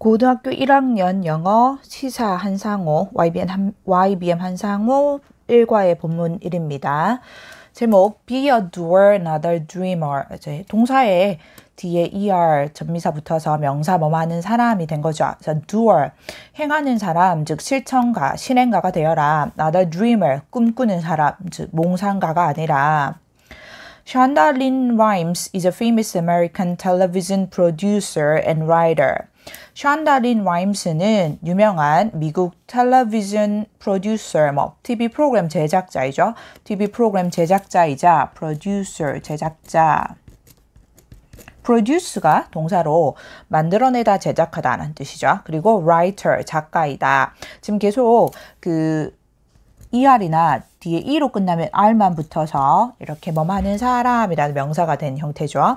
고등학교 1학년 영어 시사 한상호 YBM, 한, YBM 한상호 1과의 본문 1입니다. 제목 Be a doer, not a dreamer. 이제 동사에 뒤에 er 전미사 붙어서 명사 뭐 하는 사람이 된 거죠. 그래서 doer 행하는 사람 즉 실천가 실행가가 되어라. not a dreamer 꿈꾸는 사람 즉 몽상가가 아니라. Shonda Lynn Rhimes is a famous American television producer and writer. 샨달린 와임스는 유명한 미국 텔레비전 프로듀서, 뭐 TV 프로그램 제작자이죠. TV 프로그램 제작자이자 프로듀서, 제작자. 프로듀스가 동사로 만들어내다 제작하다는 뜻이죠. 그리고 writer 작가이다. 지금 계속 그 er이나 뒤에 e로 끝나면 r만 붙어서 이렇게 뭐 많은 사람이라는 명사가 된 형태죠.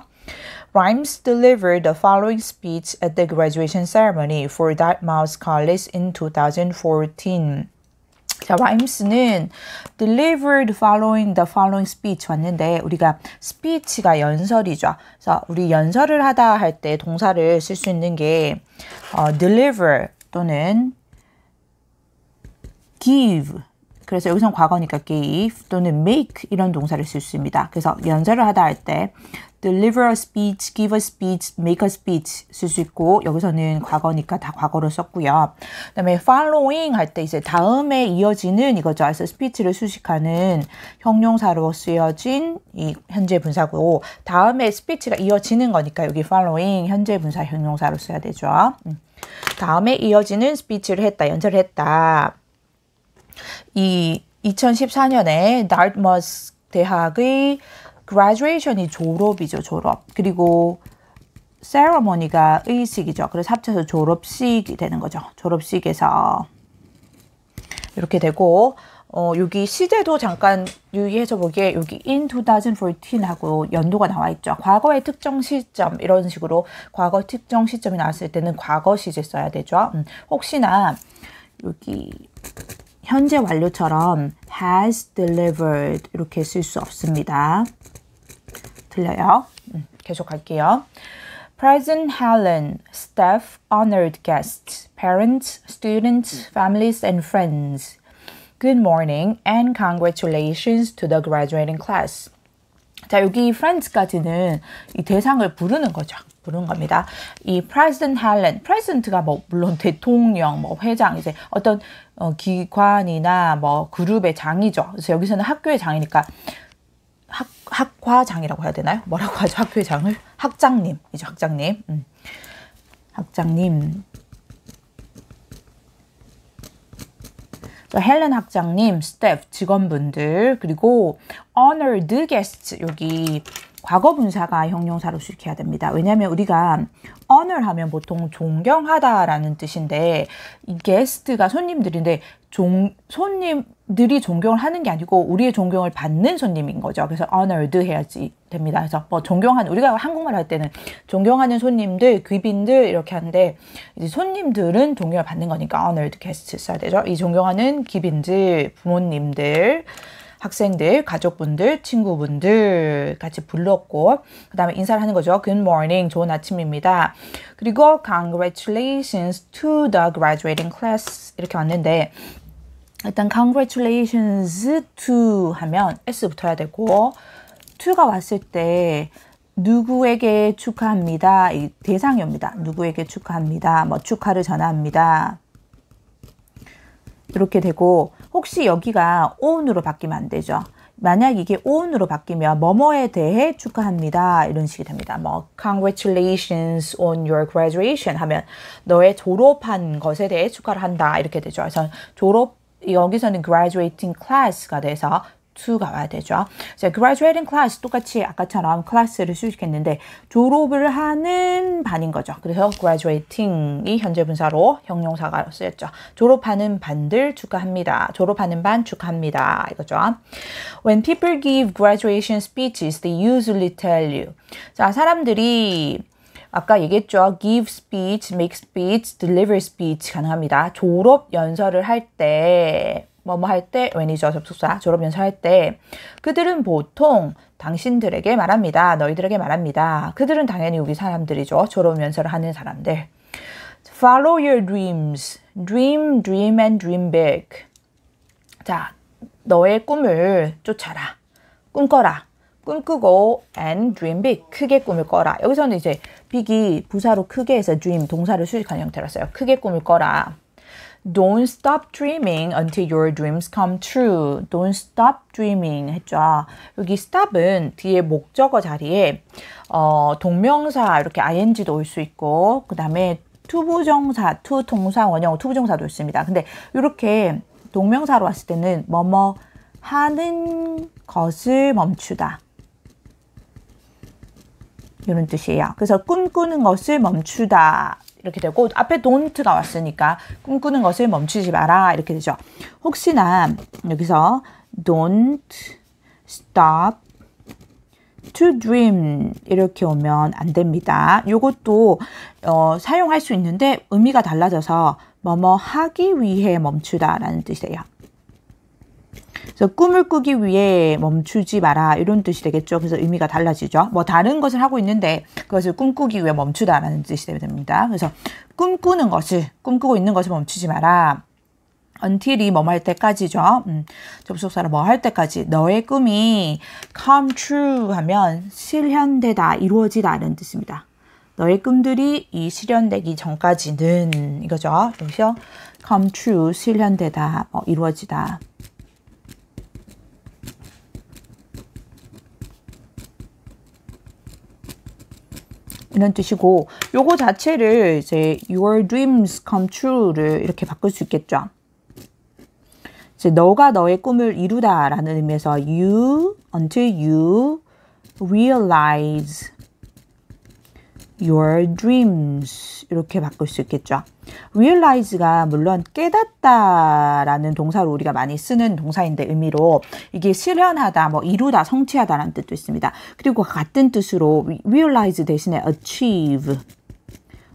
Rimes delivered the following speech at the graduation ceremony for Dartmouth College in 2014. 자, 라임스는 deliver the following the following speech 왔는데 우리가 speech가 연설이죠. 그래서 우리 연설을 하다 할 때 동사를 쓸 수 있는 게 어, deliver 또는 give 그래서 여기선 과거니까 give 또는 make 이런 동사를 쓸 수 있습니다. 그래서 연설을 하다 할 때 deliver a speech, give a speech, make a speech 쓸 수 있고 여기서는 과거니까 다 과거로 썼고요. 그다음에 following 할 때 이제 다음에 이어지는 이거죠. 그래서 스피치를 수식하는 형용사로 쓰여진 이 현재 분사고 다음에 스피치가 이어지는 거니까 여기 following 현재 분사 형용사로 써야 되죠. 음. 다음에 이어지는 스피치를 했다, 연설을 했다. 이 2014년에 나트머스 대학의 graduation이 졸업이죠, 졸업. 그리고 c e r 니가 의식이죠. 그래서 합쳐서 졸업식이 되는 거죠. 졸업식에서 이렇게 되고 어, 여기 시제도 잠깐 유의해서 보기에 여기 in 2014하고 연도가 나와 있죠. 과거의 특정 시점 이런 식으로 과거 특정 시점이 나왔을 때는 과거 시제 써야 되죠. 음, 혹시나 여기 현재 완료처럼 has delivered 이렇게 쓸 수 없습니다. 들려요? 음, 계속 갈게요. President Helen, staff, honored guests, parents, students, families, and friends. Good morning and congratulations to the graduating class. 자, 여기 friends까지는 이 대상을 부르는 거죠. 부른 겁니다. 이 President Helen, President가 뭐 물론 대통령, 뭐 회장 이제 어떤 어, 기관이나 뭐 그룹의 장이죠. 그래서 여기서는 학교의 장이니까 학, 학과장이라고 해야 되나요? 뭐라고 하죠? 학교의 장을 학장님이죠. 학장님, 음. 학장님. 헬렌 학장님, 스태프, 직원분들, 그리고 honored guests, 여기 과거 분사가 형용사로 수익해야 됩니다. 왜냐하면 우리가 honor 하면 보통 존경하다라는 뜻인데 이 게스트가 손님들인데 종, 손님들이 존경을 하는 게 아니고 우리의 존경을 받는 손님인 거죠. 그래서 honored 해야지 됩니다. 그래서 뭐 존경하는 우리가 한국말 할 때는 존경하는 손님들, 귀빈들 이렇게 하는데 이제 손님들은 존경을 받는 거니까 honored guest 써야 되죠. 이 존경하는 귀빈들, 부모님들 학생들, 가족분들, 친구분들 같이 불렀고 그 다음에 인사를 하는 거죠. Good morning, 좋은 아침입니다. 그리고 congratulations to the graduating class 이렇게 왔는데 일단 congratulations to 하면 s 붙어야 되고 to가 왔을 때 누구에게 축하합니다. 이 대상이옵니다. 누구에게 축하합니다. 뭐 축하를 전합니다. 이렇게 되고 혹시 여기가 오 n 으로 바뀌면 안 되죠. 만약 이게 오 n 으로 바뀌면 뭐뭐에 대해 축하합니다 이런 식이 됩니다. 뭐 congratulations on your graduation 하면 너의 졸업한 것에 대해 축하를 한다 이렇게 되죠. 그래서 졸업 여기서는 graduating class가 돼서 to 가와야 되죠. 자, graduating class 똑같이 아까처럼 클래스를 수식했는데 졸업을 하는 반인 거죠. 그래서 graduating이 현재 분사로 형용사가 쓰였죠. 졸업하는 반들 축하합니다. 졸업하는 반 축하합니다. 이거죠. When people give graduation speeches, they usually tell you. 자, 사람들이 아까 얘기했죠. give speech, make speech, deliver speech 가능합니다. 졸업 연설을 할때 뭐뭐 할때 매니저 접속사 졸업 연수 할때 그들은 보통 당신들에게 말합니다. 너희들에게 말합니다. 그들은 당연히 우리 사람들이죠. 졸업 연수를 하는 사람들. Follow your dreams. Dream, dream and dream big. 자, 너의 꿈을 쫓아라. 꿈꿔라. 꿈꾸고 and dream big 크게 꿈을 꿔라. 여기서는 이제 big이 부사로 크게 해서 dream 동사를 수식한 형태로 써요. 크게 꿈을 꿔라. Don't stop dreaming until your dreams come true. Don't stop dreaming 했죠. 여기 stop은 뒤에 목적어 자리에 어, 동명사 이렇게 ing도 올 수 있고 그 다음에 투부정사, 투동사, 원형, 투부정사도 있습니다. 근데 이렇게 동명사로 왔을 때는 뭐뭐 하는 것을 멈추다. 이런 뜻이에요. 그래서 꿈꾸는 것을 멈추다 이렇게 되고 앞에 don't가 왔으니까 꿈꾸는 것을 멈추지 마라 이렇게 되죠. 혹시나 여기서 don't stop to dream 이렇게 오면 안 됩니다. 이것도 어, 사용할 수 있는데 의미가 달라져서 뭐뭐 하기 위해 멈추다라는 뜻이에요. 그래서 꿈을 꾸기 위해 멈추지 마라 이런 뜻이 되겠죠. 그래서 의미가 달라지죠. 뭐 다른 것을 하고 있는데 그것을 꿈꾸기 위해 멈추다라는 뜻이 되게 됩니다. 그래서 꿈꾸는 것을 꿈꾸고 있는 것을 멈추지 마라. until이 뭐 할 때까지죠. 음, 접속사를 뭐할 때까지 너의 꿈이 come true 하면 실현되다, 이루어지다는 뜻입니다. 너의 꿈들이 이 실현되기 전까지는 이거죠. 그래서 come true, 실현되다, 뭐 이루어지다. 이런 뜻이고 요거 자체를 이제 your dreams come true를 이렇게 바꿀 수 있겠죠. 이제 너가 너의 꿈을 이루다라는 의미에서 you until you realize your dreams 이렇게 바꿀 수 있겠죠. realize가 물론 깨닫다라는 동사로 우리가 많이 쓰는 동사인데 의미로 이게 실현하다, 뭐 이루다, 성취하다라는 뜻도 있습니다. 그리고 같은 뜻으로 realize 대신에 achieve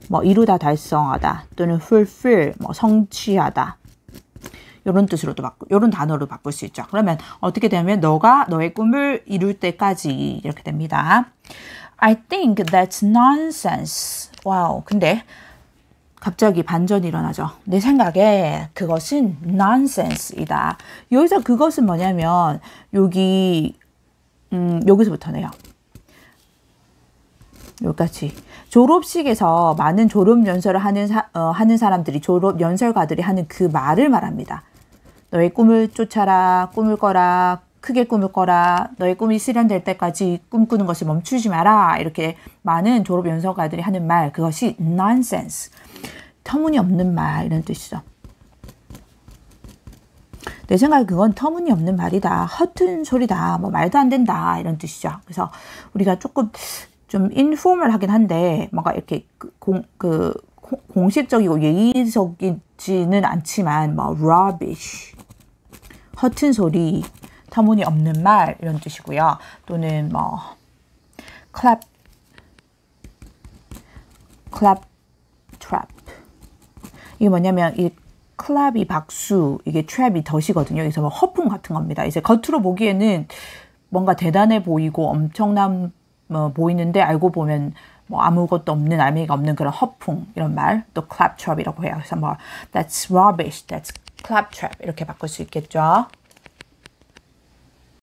뭐 이루다, 달성하다 또는 fulfill 뭐 성취하다 이런 뜻으로도 바꾸, 이런 단어로 바꿀 수 있죠. 그러면 어떻게 되면 너가 너의 꿈을 이룰 때까지 이렇게 됩니다. I think that's nonsense. 와우. 근데 갑자기 반전이 일어나죠. 내 생각에 그것은 nonsense이다. 여기서 그것은 뭐냐면 여기 음, 여기서부터네요. 여기까지. 졸업식에서 많은 졸업 연설을 하는 사, 어, 하는 사람들이 졸업 연설가들이 하는 그 말을 말합니다. 너의 꿈을 쫓아라, 꿈을 꿔라, 크게 꿈을 꿔라. 너의 꿈이 실현될 때까지 꿈꾸는 것을 멈추지 마라. 이렇게 많은 졸업 연설가들이 하는 말, 그것이 nonsense. 터무니없는 말, 이런 뜻이죠. 내 생각에 그건 터무니없는 말이다. 허튼 소리다. 뭐 말도 안 된다. 이런 뜻이죠. 그래서 우리가 조금 좀 인포멀 하긴 한데, 뭔가 이렇게 그, 공, 그, 공식적이고 예의적이지는 않지만, 뭐, rubbish. 허튼 소리, 터무니 없는 말 이런 뜻이고요. 또는 뭐 clap, clap, trap. 이게 뭐냐면 이 클랍이 박수, 이게 트랩이 덫이거든요. 그래서 뭐 허풍 같은 겁니다. 이제 겉으로 보기에는 뭔가 대단해 보이고 엄청난 뭐 보이는데 알고 보면 뭐 아무것도 없는 알맹이가 없는 그런 허풍 이런 말또 c l a p 이라고 해요. 그래서 뭐 that's rubbish, that's claptrap 이렇게 바꿀 수 있겠죠.